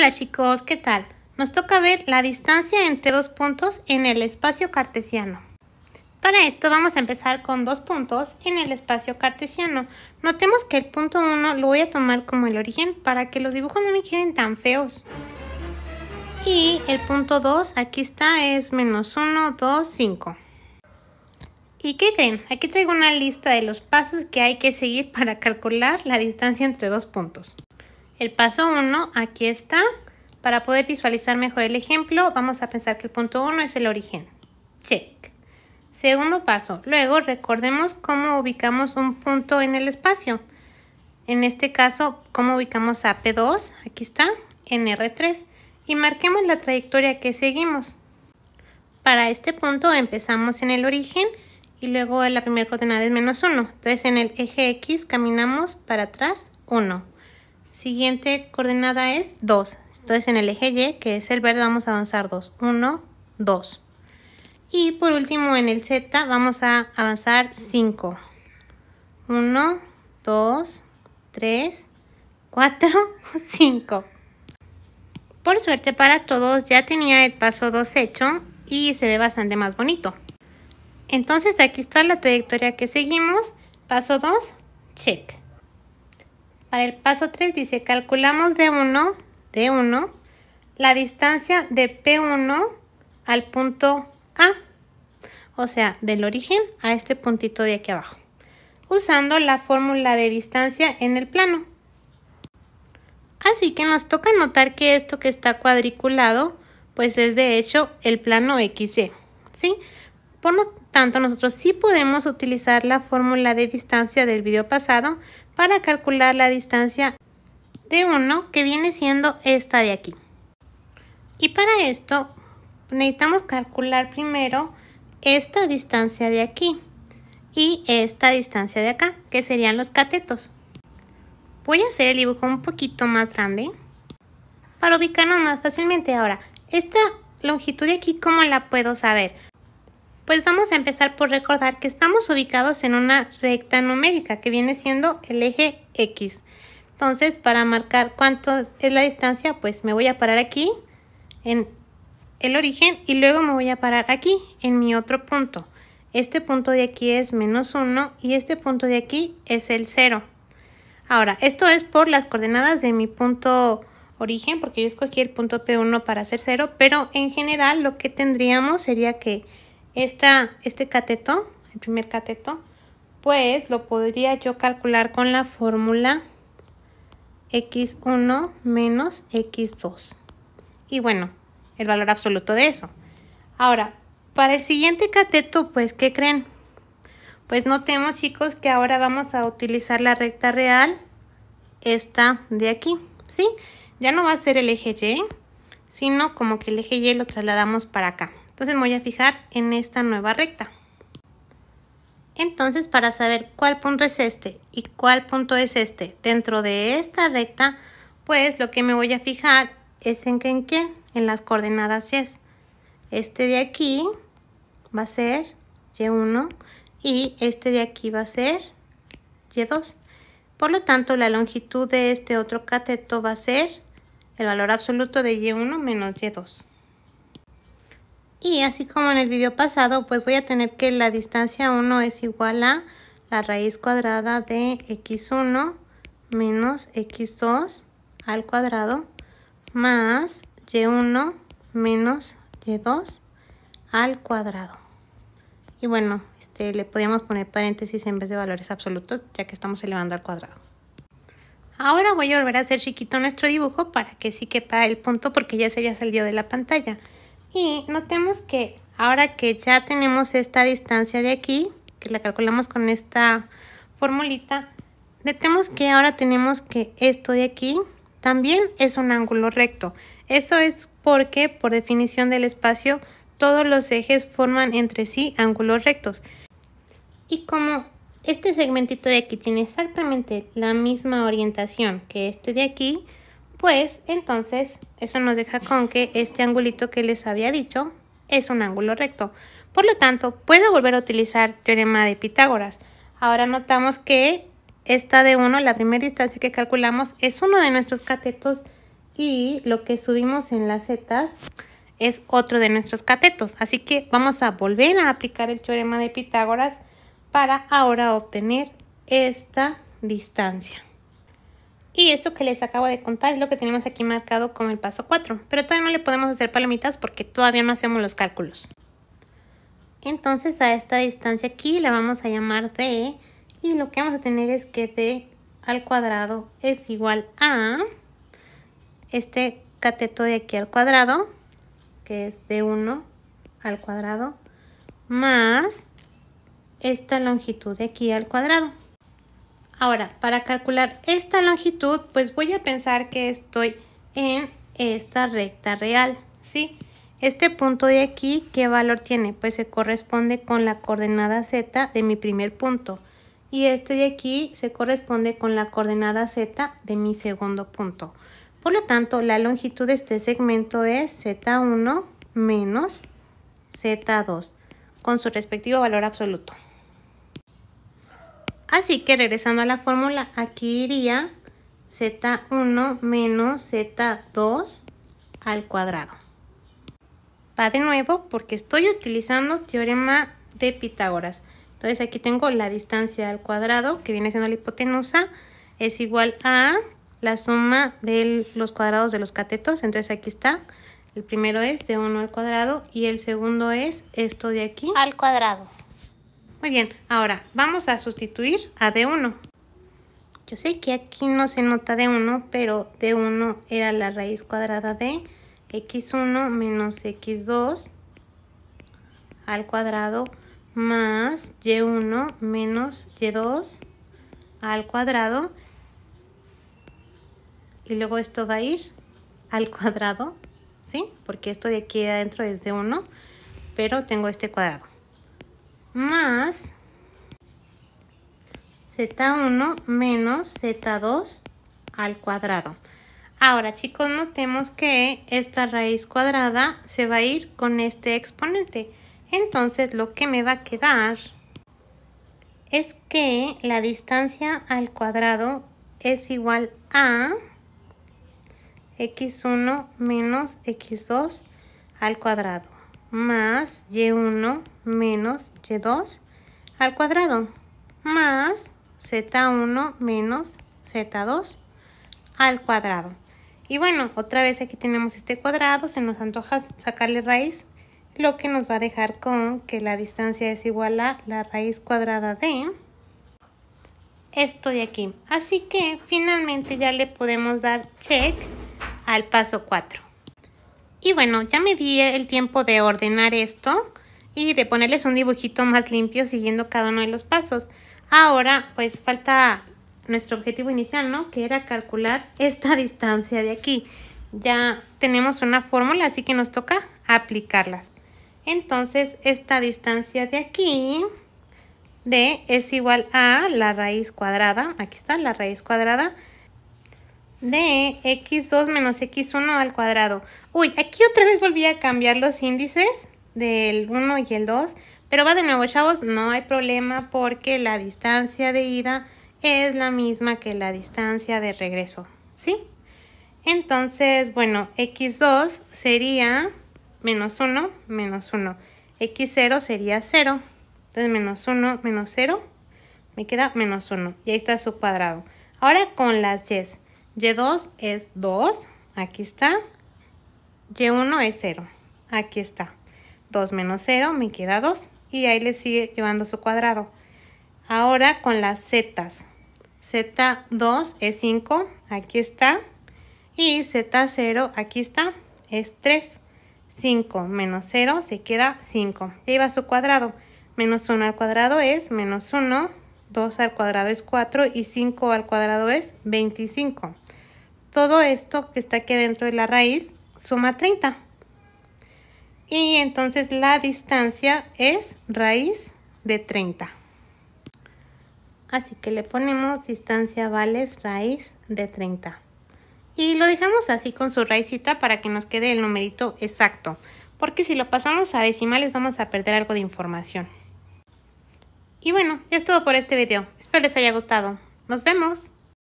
Hola chicos, ¿qué tal? Nos toca ver la distancia entre dos puntos en el espacio cartesiano. Para esto vamos a empezar con dos puntos en el espacio cartesiano. Notemos que el punto 1 lo voy a tomar como el origen para que los dibujos no me queden tan feos. Y el punto 2, aquí está, es menos 1, 2, 5. ¿Y qué creen? Aquí traigo una lista de los pasos que hay que seguir para calcular la distancia entre dos puntos. El paso 1, aquí está. Para poder visualizar mejor el ejemplo, vamos a pensar que el punto 1 es el origen. Check. Segundo paso. Luego recordemos cómo ubicamos un punto en el espacio. En este caso, cómo ubicamos a P2, aquí está, en R3. Y marquemos la trayectoria que seguimos. Para este punto empezamos en el origen y luego la primera coordenada es menos 1. Entonces en el eje X caminamos para atrás 1. Siguiente coordenada es 2. Entonces en el eje Y, que es el verde, vamos a avanzar 2. 1, 2. Y por último en el Z vamos a avanzar 5. 1, 2, 3, 4, 5. Por suerte para todos ya tenía el paso 2 hecho y se ve bastante más bonito. Entonces aquí está la trayectoria que seguimos. Paso 2, check. Para el paso 3 dice, calculamos de 1, de 1, la distancia de P1 al punto A, o sea, del origen a este puntito de aquí abajo, usando la fórmula de distancia en el plano. Así que nos toca notar que esto que está cuadriculado, pues es de hecho el plano XY, ¿sí? Por lo tanto, nosotros sí podemos utilizar la fórmula de distancia del video pasado para calcular la distancia de 1 que viene siendo esta de aquí. Y para esto necesitamos calcular primero esta distancia de aquí y esta distancia de acá, que serían los catetos. Voy a hacer el dibujo un poquito más grande para ubicarnos más fácilmente. Ahora, esta longitud de aquí, ¿cómo la puedo saber? Pues vamos a empezar por recordar que estamos ubicados en una recta numérica que viene siendo el eje X. Entonces, para marcar cuánto es la distancia, pues me voy a parar aquí en el origen y luego me voy a parar aquí en mi otro punto. Este punto de aquí es menos 1 y este punto de aquí es el 0. Ahora, esto es por las coordenadas de mi punto origen, porque yo escogí el punto P1 para hacer 0, pero en general lo que tendríamos sería que este cateto, el primer cateto, pues lo podría yo calcular con la fórmula x1 menos x2. Y bueno, el valor absoluto de eso. Ahora, para el siguiente cateto, pues, ¿qué creen? Pues notemos, chicos, que ahora vamos a utilizar la recta real, esta de aquí, ¿sí? Ya no va a ser el eje Y, sino como que el eje Y lo trasladamos para acá, entonces me voy a fijar en esta nueva recta. Entonces para saber cuál punto es este y cuál punto es este dentro de esta recta, pues lo que me voy a fijar es en qué, en qué, en las coordenadas Y. Este de aquí va a ser Y1 y este de aquí va a ser Y2. Por lo tanto, la longitud de este otro cateto va a ser el valor absoluto de Y1 menos Y2. Y así como en el video pasado, pues voy a tener que la distancia 1 es igual a la raíz cuadrada de x1 menos x2 al cuadrado más y1 menos y2 al cuadrado. Y bueno, este, le podríamos poner paréntesis en vez de valores absolutos, ya que estamos elevando al cuadrado. Ahora voy a volver a hacer chiquito nuestro dibujo para que sí quepa el punto, porque ya se había salido de la pantalla. Y notemos que ahora que ya tenemos esta distancia de aquí, que la calculamos con esta formulita, notemos que ahora tenemos que esto de aquí también es un ángulo recto. Eso es porque, por definición del espacio, todos los ejes forman entre sí ángulos rectos. Y como este segmentito de aquí tiene exactamente la misma orientación que este de aquí, pues entonces eso nos deja con que este angulito que les había dicho es un ángulo recto. Por lo tanto, puedo volver a utilizar teorema de Pitágoras. Ahora notamos que esta de 1, la primera distancia que calculamos, es uno de nuestros catetos y lo que subimos en las zetas es otro de nuestros catetos. Así que vamos a volver a aplicar el teorema de Pitágoras para ahora obtener esta distancia. Y eso que les acabo de contar es lo que tenemos aquí marcado con el paso 4, pero todavía no le podemos hacer palomitas porque todavía no hacemos los cálculos. Entonces a esta distancia aquí la vamos a llamar D y lo que vamos a tener es que D al cuadrado es igual a este cateto de aquí al cuadrado, que es de 1 al cuadrado, más esta longitud de aquí al cuadrado. Ahora, para calcular esta longitud, pues voy a pensar que estoy en esta recta real, ¿sí? Este punto de aquí, ¿qué valor tiene? Pues se corresponde con la coordenada z de mi primer punto. Y este de aquí se corresponde con la coordenada z de mi segundo punto. Por lo tanto, la longitud de este segmento es z1 menos z2 con su respectivo valor absoluto. Así que regresando a la fórmula, aquí iría z1 menos z2 al cuadrado. Va de nuevo porque estoy utilizando teorema de Pitágoras. Entonces aquí tengo la distancia al cuadrado, que viene siendo la hipotenusa, es igual a la suma de los cuadrados de los catetos. Entonces aquí está, el primero es de 1 al cuadrado y el segundo es esto de aquí. Al cuadrado. Muy bien, ahora vamos a sustituir a D1. Yo sé que aquí no se nota D1, pero D1 era la raíz cuadrada de x1 menos x2 al cuadrado más y1 menos y2 al cuadrado y luego esto va a ir al cuadrado, ¿sí? Porque esto de aquí adentro es d 1, pero tengo este cuadrado más Z1 menos Z2 al cuadrado. Ahora chicos, notemos que esta raíz cuadrada se va a ir con este exponente. Entonces lo que me va a quedar es que la distancia al cuadrado es igual a x1 menos x2 al cuadrado más y1 menos y2 al cuadrado más z1 menos z2 al cuadrado. Y bueno, otra vez aquí tenemos este cuadrado, se nos antoja sacarle raíz, lo que nos va a dejar con que la distancia es igual a la raíz cuadrada de esto de aquí. Así que finalmente ya le podemos dar check al paso 4. Y bueno, ya me di el tiempo de ordenar esto y de ponerles un dibujito más limpio siguiendo cada uno de los pasos. Ahora, pues falta nuestro objetivo inicial, ¿no? Que era calcular esta distancia de aquí. Ya tenemos una fórmula, así que nos toca aplicarlas. Entonces, esta distancia de aquí d es igual a la raíz cuadrada, aquí está la raíz cuadrada de x2 menos x1 al cuadrado. Uy, aquí otra vez volví a cambiar los índices del 1 y el 2, pero va de nuevo, chavos, no hay problema porque la distancia de ida es la misma que la distancia de regreso, ¿sí? Entonces, bueno, x2 sería menos 1, menos 1. x0 sería 0. Entonces, menos 1, menos 0, me queda menos 1. Y ahí está su cuadrado. Ahora con las yes. Y2 es 2, aquí está. Y1 es 0, aquí está. 2 menos 0 me queda 2 y ahí le sigue llevando su cuadrado. Ahora con las zetas. Z2 es 5, aquí está. Y Z0, aquí está, es 3. 5 menos 0 se queda 5. Lleva su cuadrado. Menos 1 al cuadrado es menos 1. 2 al cuadrado es 4 y 5 al cuadrado es 25 todo esto que está aquí dentro de la raíz suma 30. Y entonces la distancia es raíz de 30. Así que le ponemos distancia vales raíz de 30. Y lo dejamos así con su raicita para que nos quede el numerito exacto. Porque si lo pasamos a decimales vamos a perder algo de información. Y bueno, ya es todo por este video. Espero les haya gustado. ¡Nos vemos!